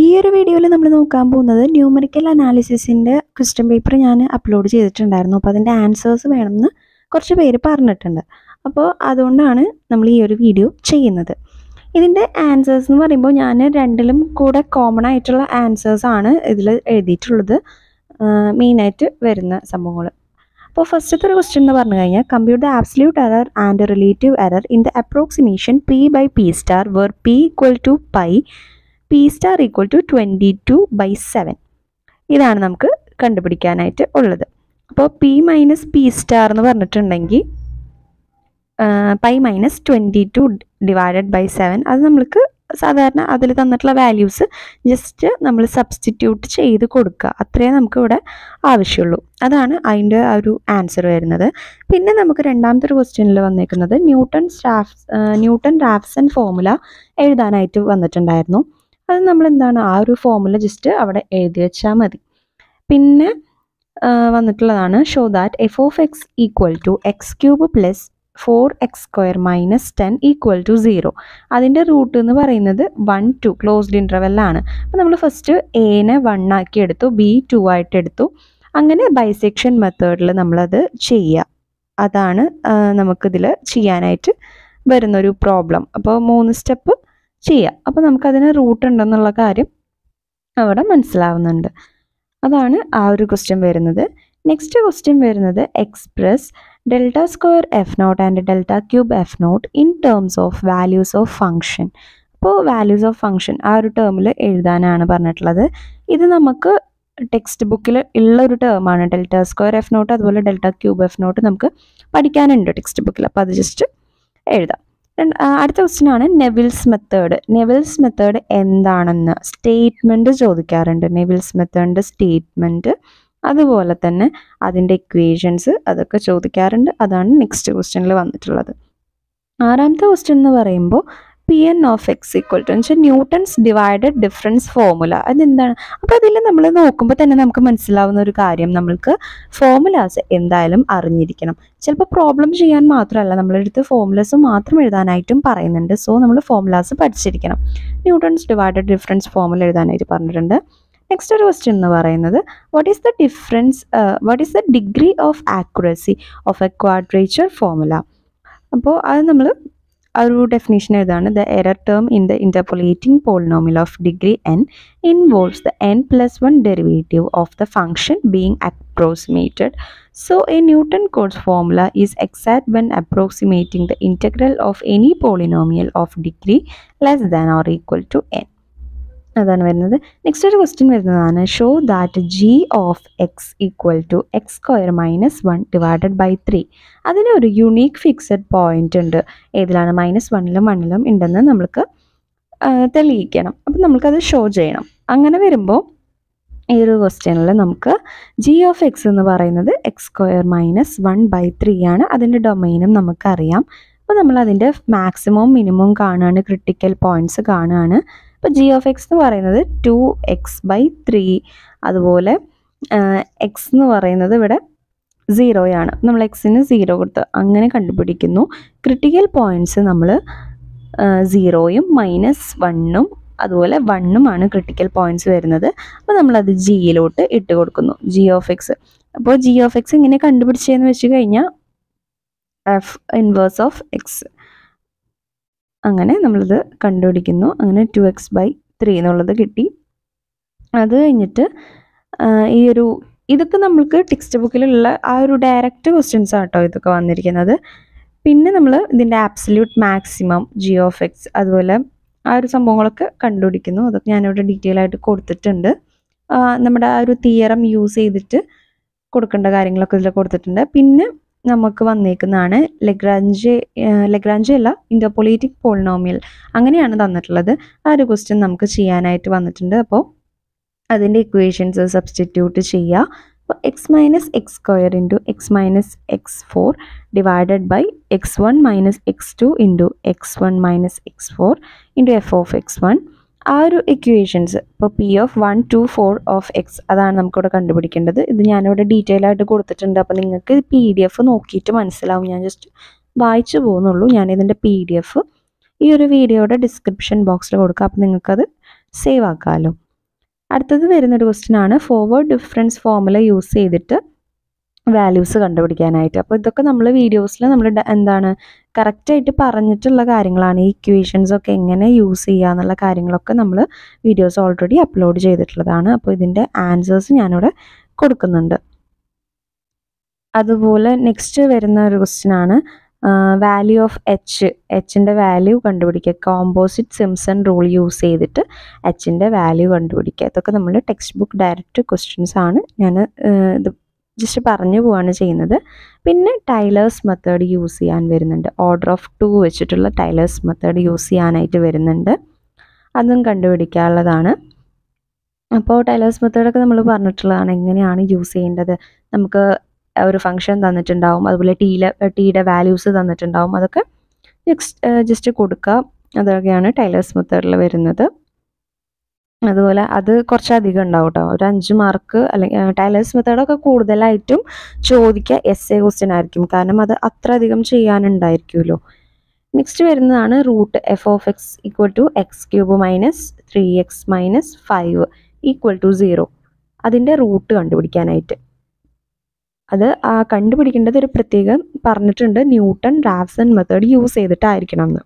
ഈ ഒരു വീഡിയോയിൽ നമ്മൾ നോക്കാൻ പോകുന്നത് ന്യൂമറിക്കൽ അനാലിസിസിൻ്റെ ക്വസ്റ്റ്യൻ പേപ്പർ ഞാൻ അപ്ലോഡ് ചെയ്തിട്ടുണ്ടായിരുന്നു അപ്പോൾ അതിൻ്റെ ആൻസേഴ്സ് വേണമെന്ന് കുറച്ച് പേര് പറഞ്ഞിട്ടുണ്ട് അപ്പോൾ അതുകൊണ്ടാണ് നമ്മൾ ഈ ഒരു വീഡിയോ ചെയ്യുന്നത് ഇതിൻ്റെ ആൻസേഴ്സ് എന്ന് പറയുമ്പോൾ ഞാൻ രണ്ടിലും കൂടെ കോമൺ ആയിട്ടുള്ള ആൻസേഴ്സ് ആണ് ഇതിൽ എഴുതിയിട്ടുള്ളത് മെയിനായിട്ട് വരുന്ന സംഭവങ്ങൾ അപ്പോൾ ഫസ്റ്റത്തെ ഒരു ക്വസ്റ്റ്യൻ എന്ന് പറഞ്ഞു കഴിഞ്ഞാൽ computer absolute error and relative error in the approximation P by P star where P equal to pi P star equal to twenty two by seven ഇതാണ് നമുക്ക് കണ്ടുപിടിക്കാനായിട്ട് ഉള്ളത് അപ്പോൾ പി മൈനസ് പി സ്റ്റാർ എന്ന് പറഞ്ഞിട്ടുണ്ടെങ്കിൽ pi minus twenty two divided by seven അത് നമ്മൾക്ക് സാധാരണ അതിൽ തന്നിട്ടുള്ള വാല്യൂസ് ജസ്റ്റ് നമ്മൾ സബ്സ്റ്റിറ്റ്യൂട്ട് ചെയ്ത് കൊടുക്കുക അത്രേ നമുക്ക് ഇവിടെ ആവശ്യമുള്ളൂ അതാണ് അതിൻ്റെ ആ ഒരു ആൻസർ വരുന്നത് പിന്നെ നമുക്ക് രണ്ടാമത്തെ ഒരു ക്വസ്റ്റ്യനിൽ വന്നേക്കുന്നത് Newton staff Newton Raphson formula എഴുതാനായിട്ട് വന്നിട്ടുണ്ടായിരുന്നു അത് നമ്മൾ എന്താണ് ആ ഒരു ഫോമില് ജസ്റ്റ് അവിടെ എഴുതി വെച്ചാൽ മതി പിന്നെ വന്നിട്ടുള്ളതാണ് show that F of X equal to X cube plus four X square minus ten equal to zero അതിൻ്റെ റൂട്ട് എന്ന് പറയുന്നത് വൺ ടു ക്ലോസ്ഡ് ഇൻ്റർവെല്ലാണ് അപ്പോൾ നമ്മൾ ഫസ്റ്റ് എനെ വൺ ആക്കി എടുത്തു ബി ടു ആയിട്ട് എടുത്തു അങ്ങനെ ബൈസെക്ഷൻ മെത്തേഡിൽ നമ്മളത് ചെയ്യുക അതാണ് നമുക്കിതിൽ ചെയ്യാനായിട്ട് വരുന്നൊരു പ്രോബ്ലം അപ്പോൾ മൂന്ന് സ്റ്റെപ്പ് ചെയ്യാം അപ്പോൾ നമുക്കതിന് റൂട്ട് ഉണ്ടെന്നുള്ള കാര്യം അവിടെ മനസ്സിലാവുന്നുണ്ട് അതാണ് ആ ഒരു ക്വസ്റ്റ്യൻ വരുന്നത് നെക്സ്റ്റ് ക്വസ്റ്റ്യൻ വരുന്നത് express delta square F naught and delta cube F naught in terms of values of function അപ്പോൾ വാല്യൂസ് ഓഫ് ഫങ്ഷൻ ആ ഒരു ടേമിൽ എഴുതാനാണ് പറഞ്ഞിട്ടുള്ളത് ഇത് നമുക്ക് ടെക്സ്റ്റ് ബുക്കിൽ ഉള്ള ഒരു ടേമാണ് ഡെൽറ്റ സ്ക്വയർ എഫ് നോട്ട് അതുപോലെ ഡെൽറ്റ ക്യൂബ് എഫ് നോട്ട് നമുക്ക് പഠിക്കാനുണ്ട് ടെക്സ്റ്റ് ബുക്കിൽ അപ്പോൾ അത് ജസ്റ്റ് എഴുതാം അടുത്ത ക്വസ്റ്റ്യൻ ആണ് നെവിൽസ് മെത്തേഡ് നെവിൽസ് മെത്തേഡ് എന്താണെന്ന് സ്റ്റേറ്റ്മെന്റ് ചോദിക്കാറുണ്ട് നെവിൽസ് മെത്തേഡിന്റെ സ്റ്റേറ്റ്മെന്റ് അതുപോലെ തന്നെ അതിൻ്റെ ഇക്വേഷൻസ് അതൊക്കെ ചോദിക്കാറുണ്ട് അതാണ് നെക്സ്റ്റ് ക്വസ്റ്റ്യനിൽ വന്നിട്ടുള്ളത് ആറാമത്തെ ക്വസ്റ്റ്യൻ എന്ന് പറയുമ്പോൾ P N of X equal to വെച്ചാൽ ന്യൂട്ടൺസ് ഡിവൈഡഡ് ഡിഫറൻസ് ഫോർമുല അതെന്താണ് അപ്പോൾ അതിൽ നമ്മൾ നോക്കുമ്പോൾ തന്നെ നമുക്ക് മനസ്സിലാവുന്ന ഒരു കാര്യം നമ്മൾക്ക് ഫോർമുലാസ് എന്തായാലും അറിഞ്ഞിരിക്കണം ചിലപ്പോൾ പ്രോബ്ലം ചെയ്യാൻ മാത്രമല്ല നമ്മളെടുത്ത് ഫോർമുലാസ് മാത്രം എഴുതാനായിട്ടും പറയുന്നുണ്ട് സോ നമ്മൾ ഫോർമുലാസ് പഠിച്ചിരിക്കണം ന്യൂട്ടൺസ് ഡിവൈഡഡ് ഡിഫറൻസ് ഫോർമുല എഴുതാനായിട്ട് പറഞ്ഞിട്ടുണ്ട് നെക്സ്റ്റ് ഒരു ക്വസ്റ്റ്യൻ എന്ന് പറയുന്നത് what is the difference what is the degree of accuracy of a quadrature formula അപ്പോൾ അത് നമ്മൾ our definition is that the error term in the interpolating polynomial of degree n involves the n plus 1 derivative of the function being approximated. So, a newton cotes formula is exact when approximating the integral of any polynomial of degree less than or equal to n. അതാണ് വരുന്നത് next ഒരു question വരുന്നതാണ് show that G of X equal to X square minus one divided by three അതിന് ഒരു unique fixed point ഉണ്ട് ഏതിലാണ് minus വണ്ണിലും വണ്ണിലും ഉണ്ടെന്ന് നമ്മൾക്ക് തെളിയിക്കണം അപ്പം നമുക്കത് ഷോ ചെയ്യണം അങ്ങനെ വരുമ്പോൾ ഈ ഒരു ക്വസ്റ്റ്യനിൽ നമുക്ക് ജി ഓഫ് എക്സ് എന്ന് പറയുന്നത് X square minus one by three ആണ് അതിൻ്റെ ഡൊമൈനും നമുക്കറിയാം അപ്പോൾ നമ്മൾ അതിൻ്റെ മാക്സിമം മിനിമം കാണുകയാണ് ക്രിട്ടിക്കൽ പോയിൻറ്റ്സ് കാണുകയാണ് അപ്പോൾ ജി ഓഫ് എക്സ് എന്ന് പറയുന്നത് ടു എക്സ് ബൈ ത്രീ അതുപോലെ എക്സ് എന്ന് പറയുന്നത് ഇവിടെ സീറോയാണ് നമ്മൾ എക്സിന് സീറോ കൊടുത്ത് അങ്ങനെ കണ്ടുപിടിക്കുന്നു ക്രിട്ടിക്കൽ പോയിൻറ്റ്സ് നമ്മൾ സീറോയും മൈനസ് വണ്ണും അതുപോലെ വണ്ണുമാണ് ക്രിട്ടിക്കൽ പോയിൻറ്റ്സ് വരുന്നത് അപ്പോൾ നമ്മളത് ജിയിലോട്ട് ഇട്ട് കൊടുക്കുന്നു ജി ഓഫ് എക്സ് അപ്പോൾ ജി ഓഫ് എക്സ് ഇങ്ങനെ കണ്ടുപിടിച്ചതെന്ന് വെച്ച് കഴിഞ്ഞാൽ എഫ് ഇൻവേഴ്സ് ഓഫ് എക്സ് അങ്ങനെ നമ്മളിത് കണ്ടുപിടിക്കുന്നു അങ്ങനെ ടു എക്സ് ബൈ ത്രീ എന്നുള്ളത് കിട്ടി അത് കഴിഞ്ഞിട്ട് ഈ ഒരു ഇതൊക്കെ നമ്മൾക്ക് ടെക്സ്റ്റ് ബുക്കിലുള്ള ആ ഒരു ഡയറക്റ്റ് ക്വസ്റ്റ്യൻസ് ആട്ടോ ഇതൊക്കെ വന്നിരിക്കുന്നത് പിന്നെ നമ്മൾ ഇതിൻ്റെ ആപ്സല്യൂട്ട് മാക്സിമം ജിയോ എക്സ് അതുപോലെ ആ ഒരു സംഭവങ്ങളൊക്കെ കണ്ടുപിടിക്കുന്നു അതൊക്കെ ഞാനിവിടെ ഡീറ്റെയിൽ ആയിട്ട് കൊടുത്തിട്ടുണ്ട് നമ്മുടെ ആ ഒരു തിയറം യൂസ് ചെയ്തിട്ട് കൊടുക്കേണ്ട കാര്യങ്ങളൊക്കെ ഇതിൽ കൊടുത്തിട്ടുണ്ട് പിന്നെ നമുക്ക് വന്നേക്കുന്നതാണ് ലെഗ്രാഞ്ച് ലെഗ്രാഞ്ച് അല്ല ഇൻഡോപൊളിറ്റിക് പോളിനോമിയൽ അങ്ങനെയാണ് തന്നിട്ടുള്ളത് ആ ഒരു ക്വസ്റ്റ്യൻ നമുക്ക് ചെയ്യാനായിട്ട് വന്നിട്ടുണ്ട് അപ്പോൾ അതിൻ്റെ ഇക്വേഷൻസ് സബ്സ്റ്റിറ്റ്യൂട്ട് ചെയ്യുക അപ്പോൾ X minus X square into X minus X four divided by X one minus X two into X one minus X four into F of X one ആ ഒരു ഇക്വേഷൻസ് ഇപ്പോൾ P of one two four of X അതാണ് നമുക്കിവിടെ കണ്ടുപിടിക്കേണ്ടത് ഇത് ഞാനിവിടെ detail ആയിട്ട് കൊടുത്തിട്ടുണ്ട് അപ്പോൾ നിങ്ങൾക്ക് പി ഡി എഫ് നോക്കിയിട്ട് മനസ്സിലാവും ഞാൻ ജസ്റ്റ് വായിച്ചു പോകുന്നുള്ളൂ ഞാനിതിൻ്റെ പി ഡി എഫ് ഈ ഒരു വീഡിയോയുടെ ഡിസ്ക്രിപ്ഷൻ ബോക്സിൽ കൊടുക്കുക അപ്പോൾ നിങ്ങൾക്കത് സേവ് ആക്കാമല്ലോ അടുത്തത് വരുന്നൊരു ക്വസ്റ്റ്യൻ ആണ് ഫോർവേഡ് ഡിഫറൻസ് ഫോർമുല യൂസ് ചെയ്തിട്ട് വാല്യൂസ് കണ്ടുപിടിക്കാനായിട്ട് അപ്പോൾ ഇതൊക്കെ നമ്മൾ വീഡിയോസിൽ നമ്മൾ എന്താണ് കറക്റ്റായിട്ട് പറഞ്ഞിട്ടുള്ള കാര്യങ്ങളാണ് ഈ ഇക്വേഷൻസ് ഒക്കെ എങ്ങനെ യൂസ് ചെയ്യുക എന്നുള്ള കാര്യങ്ങളൊക്കെ നമ്മൾ വീഡിയോസ് ഓൾറെഡി അപ്ലോഡ് ചെയ്തിട്ടുള്ളതാണ് അപ്പോൾ ഇതിൻ്റെ ആൻസേഴ്സ് ഞാനിവിടെ കൊടുക്കുന്നുണ്ട് അതുപോലെ നെക്സ്റ്റ് വരുന്ന ഒരു ക്വസ്റ്റ്യൻ ആണ് വാല്യൂ ഓഫ് എച്ച് എച്ചിൻ്റെ വാല്യൂ കണ്ടുപിടിക്കുക കോമ്പോസിറ്റ് സിംസൺ റൂൾ യൂസ് ചെയ്തിട്ട് എച്ചിൻ്റെ വാല്യൂ കണ്ടുപിടിക്കുക ഇതൊക്കെ നമ്മൾ ടെക്സ്റ്റ് ബുക്ക് ഡയറക്റ്റ് ക്വസ്റ്റ്യൻസ് ആണ് ഞാൻ ഇത് ജസ്റ്റ് പറഞ്ഞു പോവാണ് ചെയ്യുന്നത് പിന്നെ ടൈലേഴ്സ് മെത്തേഡ് യൂസ് ചെയ്യാൻ വരുന്നുണ്ട് ഓർഡർ ഓഫ് ടു വെച്ചിട്ടുള്ള ടൈലേഴ്സ് മെത്തേഡ് യൂസ് ചെയ്യാനായിട്ട് വരുന്നുണ്ട് അതും കണ്ടുപിടിക്കാനുള്ളതാണ് അപ്പോൾ ടൈലേഴ്സ് മെത്തേഡൊക്കെ നമ്മൾ പറഞ്ഞിട്ടുള്ളതാണ് എങ്ങനെയാണ് യൂസ് ചെയ്യേണ്ടത് നമുക്ക് ഒരു ഫംഗ്ഷൻ തന്നിട്ടുണ്ടാവും അതുപോലെ ടീയിലെ ടീയുടെ വാല്യൂസ് തന്നിട്ടുണ്ടാവും അതൊക്കെ ജസ്റ്റ് ജസ്റ്റ് കൊടുക്കുക അതൊക്കെയാണ് ടൈലേഴ്സ് മെത്തേഡിൽ വരുന്നത് അതുപോലെ അത് കുറച്ചധികം ഉണ്ടാവും കേട്ടോ ഒരു അഞ്ച് മാർക്ക് അല്ലെങ്കിൽ ടൈലേഴ്സ് മെത്തേഡൊക്കെ കൂടുതലായിട്ടും ചോദിക്കുക എസ് എ ക്വസ്റ്റ്യൻ ആയിരിക്കും കാരണം അത് അത്ര അധികം ചെയ്യാനുണ്ടായിരിക്കുമല്ലോ നെക്സ്റ്റ് വരുന്നതാണ് root F of X equal to X cube minus three X minus five equal to zero അതിൻ്റെ റൂട്ട് കണ്ടുപിടിക്കാനായിട്ട് അത് കണ്ടുപിടിക്കേണ്ടത് ഒരു പ്രത്യേകം പറഞ്ഞിട്ടുണ്ട് ന്യൂട്ടൺ റാഫ്സൺ മെത്തേഡ് യൂസ് ചെയ്തിട്ടായിരിക്കണം എന്ന്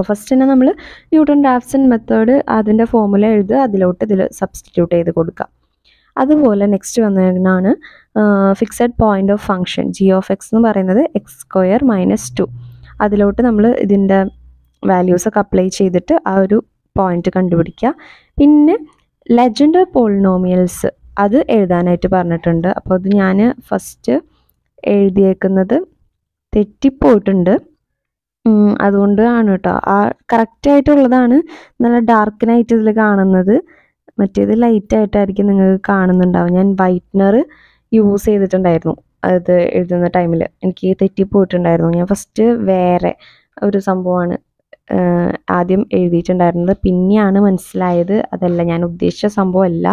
അപ്പോൾ ഫസ്റ്റ് തന്നെ നമ്മൾ ന്യൂട്ടൺ ഡാഫ്സൺ മെത്തേഡ് അതിൻ്റെ ഫോമുല എഴുതുക അതിലോട്ട് ഇതിൽ സബ്സ്റ്റിറ്റ്യൂട്ട് ചെയ്ത് കൊടുക്കുക അതുപോലെ നെക്സ്റ്റ് വന്നതാണ് fixed point of function G of X എന്ന് പറയുന്നത് എക്സ് സ്ക്വയർ മൈനസ് ടു അതിലോട്ട് നമ്മൾ ഇതിൻ്റെ വാല്യൂസൊക്കെ അപ്ലൈ ചെയ്തിട്ട് ആ ഒരു പോയിൻ്റ് കണ്ടുപിടിക്കുക പിന്നെ ലെജൻഡ് പോളിനോമിയൽസ് അത് എഴുതാനായിട്ട് പറഞ്ഞിട്ടുണ്ട് അപ്പോൾ അത് ഞാൻ ഫസ്റ്റ് എഴുതിയേക്കുന്നത് തെറ്റിപ്പോയിട്ടുണ്ട് അതുകൊണ്ട് ആണ് കേട്ടോ ആ കറക്റ്റ് ആയിട്ടുള്ളതാണ് നല്ല ഡാർക്ക് നൈറ്റ് ഇതിൽ കാണുന്നത് മറ്റേത് ലൈറ്റ് ആയിട്ടായിരിക്കും നിങ്ങൾക്ക് കാണുന്നുണ്ടാവും ഞാൻ വൈറ്റ്നർ യൂസ് ചെയ്തിട്ടുണ്ടായിരുന്നു അത് എഴുതുന്ന ടൈമിൽ എനിക്ക് തെറ്റിപ്പോയിട്ടുണ്ടായിരുന്നു ഞാൻ ഫസ്റ്റ് വേറെ ഒരു സംഭവമാണ് ആദ്യം എഴുതിയിട്ടുണ്ടായിരുന്നത് പിന്നെയാണ് മനസ്സിലായത് അതല്ല ഞാൻ ഉദ്ദേശിച്ച സംഭവമല്ല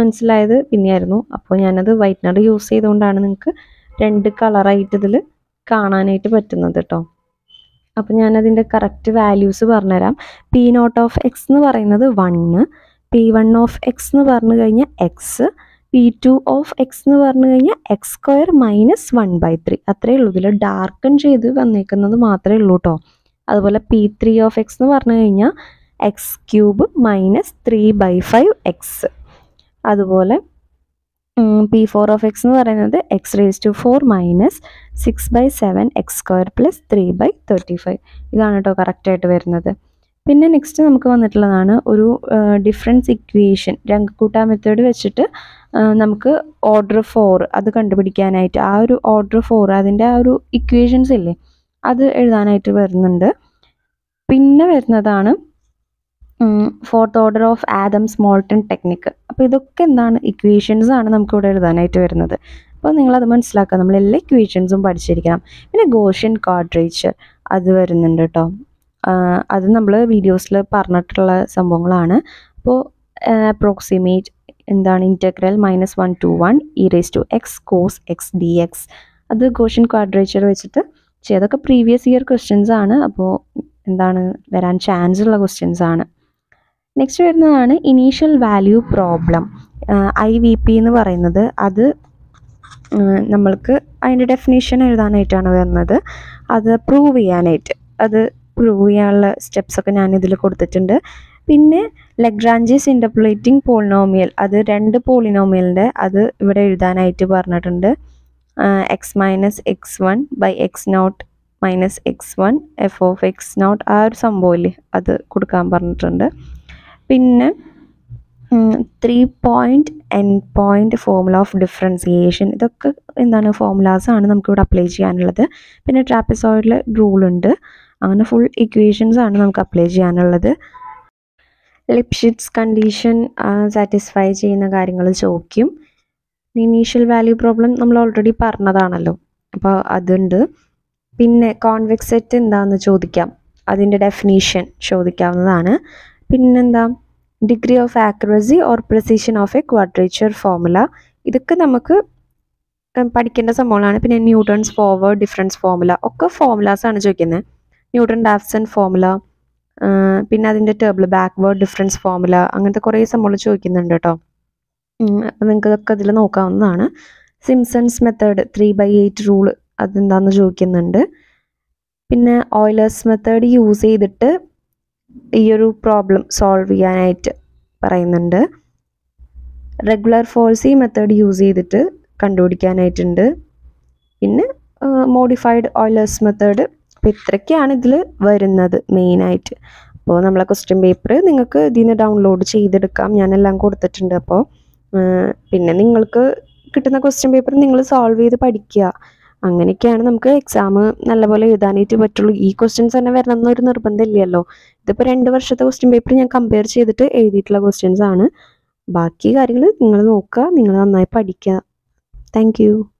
മനസ്സിലായത് പിന്നെയായിരുന്നു അപ്പോൾ ഞാനത് വൈറ്റ്നർ യൂസ് ചെയ്തുകൊണ്ടാണ് നിങ്ങൾക്ക് രണ്ട് കളറായിട്ട് ഇതിൽ കാണാനായിട്ട് പറ്റുന്നത് കേട്ടോ അപ്പോൾ ഞാനതിൻ്റെ കറക്റ്റ് വാല്യൂസ് പറഞ്ഞുതരാം പി നോട്ട് ഓഫ് എക്സ് എന്ന് പറയുന്നത് one P one of X എന്ന് പറഞ്ഞു കഴിഞ്ഞാൽ X P two of X എന്ന് പറഞ്ഞു കഴിഞ്ഞാൽ X square minus one by three അത്രയേ ഉള്ളൂ ഇതിൽ ഡാർക്കൺ ചെയ്ത് വന്നേക്കുന്നത് മാത്രമേ ഉള്ളൂ കേട്ടോ അതുപോലെ പി ത്രീ ഓഫ് എക്സ് എന്ന് പറഞ്ഞു കഴിഞ്ഞാൽ X cube minus three by five X അതുപോലെ പി ഫോർ ഓഫ് എക്സ് എന്ന് പറയുന്നത് X raise to four minus six by seven X square plus three by thirty five ഇതാണ് കേട്ടോ കറക്റ്റായിട്ട് വരുന്നത് പിന്നെ നെക്സ്റ്റ് നമുക്ക് വന്നിട്ടുള്ളതാണ് ഒരു ഡിഫറൻസ് ഇക്വേഷൻ രംഗക്കൂട്ട മെത്തേഡ് വെച്ചിട്ട് നമുക്ക് ഓർഡർ ഫോർ അത് കണ്ടുപിടിക്കാനായിട്ട് ആ ഒരു ഓർഡർ ഫോർ അതിൻ്റെ ആ ഒരു ഇക്വേഷൻസ് ഇല്ലേ അത് എഴുതാനായിട്ട് വരുന്നുണ്ട് പിന്നെ വരുന്നതാണ് fourth order of Adams Moulton technique അപ്പോൾ ഇതൊക്കെ എന്താണ് ഇക്വേഷൻസ് ആണ് നമുക്കിവിടെ എഴുതാനായിട്ട് വരുന്നത് അപ്പോൾ നിങ്ങളത് മനസ്സിലാക്കുക നമ്മൾ എല്ലാ ഇക്വേഷൻസും പഠിച്ചിരിക്കണം പിന്നെ ഗോഷ്യൻ കാഡ്രേച്ചർ അത് വരുന്നുണ്ട് കേട്ടോ അത് നമ്മൾ വീഡിയോസിൽ പറഞ്ഞിട്ടുള്ള സംഭവങ്ങളാണ് അപ്പോൾ അപ്രോക്സിമേറ്റ് എന്താണ് integral minus one two one E raise to X cos X D X അത് ഗോഷ്യൻ ക്വാഡ്രേച്ചർ വെച്ചിട്ട് ചെയ്തൊക്കെ പ്രീവിയസ് ഇയർ ക്വസ്റ്റ്യൻസ് ആണ് അപ്പോൾ എന്താണ് വരാൻ ചാൻസ് ഉള്ള ക്വസ്റ്റ്യൻസ് ആണ് നെക്സ്റ്റ് വരുന്നതാണ് initial value problem I V P എന്ന് പറയുന്നത് അത് നമ്മൾക്ക് അതിൻ്റെ ഡെഫിനേഷൻ എഴുതാനായിട്ടാണ് വരുന്നത് അത് പ്രൂവ് ചെയ്യാനായിട്ട് അത് പ്രൂവ് ചെയ്യാനുള്ള സ്റ്റെപ്സൊക്കെ ഞാനിതിൽ കൊടുത്തിട്ടുണ്ട് പിന്നെ ലഗ്രാഞ്ചീസ് ഇൻ്റർപ്ലേറ്റിംഗ് പോളിനോമിയൽ അത് രണ്ട് പോളിനോമിയലിൻ്റെ അത് ഇവിടെ എഴുതാനായിട്ട് പറഞ്ഞിട്ടുണ്ട് X minus X one by X naught minus X one F of X naught ആ ഒരു സംഭവമില്ലേ അത് കൊടുക്കാൻ പറഞ്ഞിട്ടുണ്ട് പിന്നെ three point N point formula of differentiation ഇതൊക്കെ എന്താണ് ആണ് നമുക്കിവിടെ അപ്ലൈ ചെയ്യാനുള്ളത് പിന്നെ റൂൾ റൂളുണ്ട് അങ്ങനെ ഫുൾ ഇക്വേഷൻസ് ആണ് നമുക്ക് അപ്ലൈ ചെയ്യാനുള്ളത് ലിപ്ഷിറ്റ്സ് കണ്ടീഷൻ സാറ്റിസ്ഫൈ ചെയ്യുന്ന കാര്യങ്ങൾ ചോദിക്കും ഇനീഷ്യൽ വാല്യൂ പ്രോബ്ലം നമ്മൾ ഓൾറെഡി പറഞ്ഞതാണല്ലോ അപ്പോൾ അതുണ്ട് പിന്നെ കോൺവെക്സ് സെറ്റ് എന്താണെന്ന് ചോദിക്കാം അതിൻ്റെ ഡെഫിനീഷൻ ചോദിക്കാവുന്നതാണ് പിന്നെന്താ degree of accuracy or precision of a quadrature formula ഇതൊക്കെ നമുക്ക് പഠിക്കേണ്ട സംഭവങ്ങളാണ് പിന്നെ ന്യൂട്ടൺസ് ഫോർവേഡ് ഡിഫറൻസ് ഫോർമുല ഒക്കെ ഫോർമുലാസ് ആണ് ചോദിക്കുന്നത് ന്യൂട്ടൺ ഡാഫ്സൺ ഫോർമുല പിന്നെ അതിൻ്റെ ടേബിൾ ബാക്ക്വേർഡ് ഡിഫറൻസ് ഫോർമുല അങ്ങനത്തെ കുറേ സംഭവങ്ങൾ ചോദിക്കുന്നുണ്ട് കേട്ടോ നിങ്ങൾക്ക് ഇതൊക്കെ ഇതിൽ നോക്കാവുന്നതാണ് Simpson's method three by eight rule അതെന്താണെന്ന് ചോദിക്കുന്നുണ്ട് പിന്നെ ഓയിലേഴ്സ് മെത്തേഡ് യൂസ് ചെയ്തിട്ട് ഈ ഒരു പ്രോബ്ലം സോൾവ് ചെയ്യാനായിട്ട് പറയുന്നുണ്ട് റെഗുലർ ഫോൾസി മെത്തേഡ് യൂസ് ചെയ്തിട്ട് കണ്ടുപിടിക്കാനായിട്ടുണ്ട് പിന്നെ മോഡിഫൈഡ് ഓയിലേഴ്സ് മെത്തേഡ് അപ്പോൾ ഇത്രയ്ക്കാണ് ഇതിൽ വരുന്നത് മെയിനായിട്ട് അപ്പോൾ നമ്മളെ ക്വസ്റ്റ്യൻ പേപ്പർ നിങ്ങൾക്ക് ഇതിന് ഡൗൺലോഡ് ചെയ്തെടുക്കാം ഞാനെല്ലാം കൊടുത്തിട്ടുണ്ട് അപ്പോൾ പിന്നെ നിങ്ങൾക്ക് കിട്ടുന്ന ക്വസ്റ്റ്യൻ പേപ്പർ നിങ്ങൾ സോൾവ് ചെയ്ത് പഠിക്കുക അങ്ങനെയൊക്കെയാണ് നമുക്ക് എക്സാം നല്ലപോലെ എഴുതാനായിട്ട് പറ്റുള്ളൂ ഈ ക്വസ്റ്റ്യൻസ് തന്നെ വരണം എന്നൊരു നിർബന്ധമില്ലല്ലോ ഇതിപ്പോൾ രണ്ട് വർഷത്തെ ക്വസ്റ്റ്യൻ പേപ്പർ ഞാൻ കമ്പയർ ചെയ്തിട്ട് എഴുതിയിട്ടുള്ള ക്വസ്റ്റ്യൻസ് ആണ് ബാക്കി കാര്യങ്ങൾ നിങ്ങൾ നോക്കുക നിങ്ങൾ നന്നായി പഠിക്കുക താങ്ക്